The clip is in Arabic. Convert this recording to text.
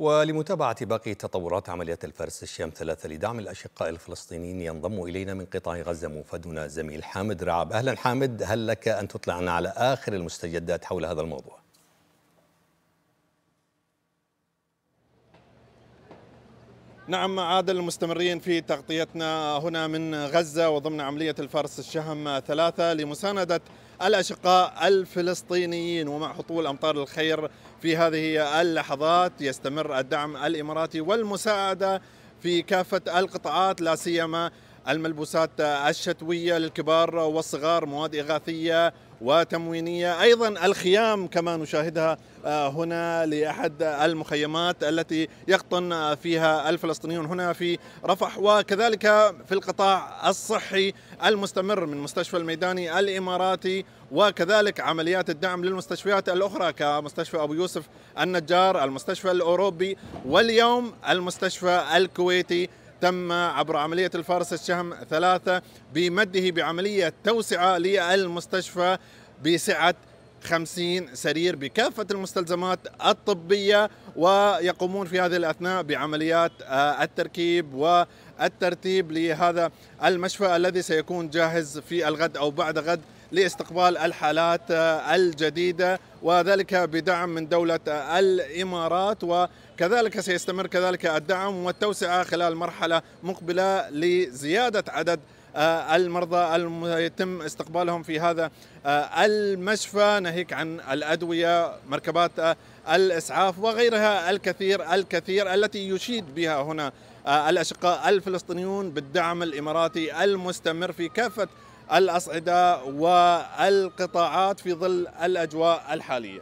ولمتابعة باقي تطورات عملية الفارس الشام ثلاثة لدعم الأشقاء الفلسطينيين ينضم إلينا من قطاع غزة موفدنا الزميل حامد رعب أهلا حامد هل لك أن تطلعنا على آخر المستجدات حول هذا الموضوع؟ نعم عاد المستمرين في تغطيتنا هنا من غزة وضمن عملية الفرس الشهم ثلاثة لمساندة الأشقاء الفلسطينيين ومع هطول أمطار الخير في هذه اللحظات يستمر الدعم الإماراتي والمساعدة في كافة القطاعات لا سيما الملبوسات الشتوية للكبار والصغار مواد إغاثية وتموينية أيضا الخيام كما نشاهدها آه، هنا لأحد المخيمات التي يقطن فيها الفلسطينيون هنا في رفح وكذلك في القطاع الصحي المستمر من مستشفى الميداني الإماراتي وكذلك عمليات الدعم للمستشفيات الأخرى كمستشفى أبو يوسف النجار المستشفى الأوروبي واليوم المستشفى الكويتي تم عبر عملية الفارس الشهم ثلاثة بمده بعملية توسعة للمستشفى بسعة 50 سرير بكافة المستلزمات الطبية ويقومون في هذه الأثناء بعمليات آه، التركيب والترتيب لهذا المشفى الذي سيكون جاهز في الغد أو بعد غد لاستقبال الحالات آه، الجديدة وذلك بدعم من دولة آه، الإمارات وكذلك سيستمر كذلك الدعم والتوسعة خلال مرحلة مقبلة لزيادة عدد آه، المرضى يتم استقبالهم في هذا آه، المشفى ناهيك عن الأدوية مركبات آه، الإسعاف وغيرها الكثير الكثير التي يشيد بها هنا الأشقاء الفلسطينيون بالدعم الإماراتي المستمر في كافة الأصعدة والقطاعات في ظل الأجواء الحالية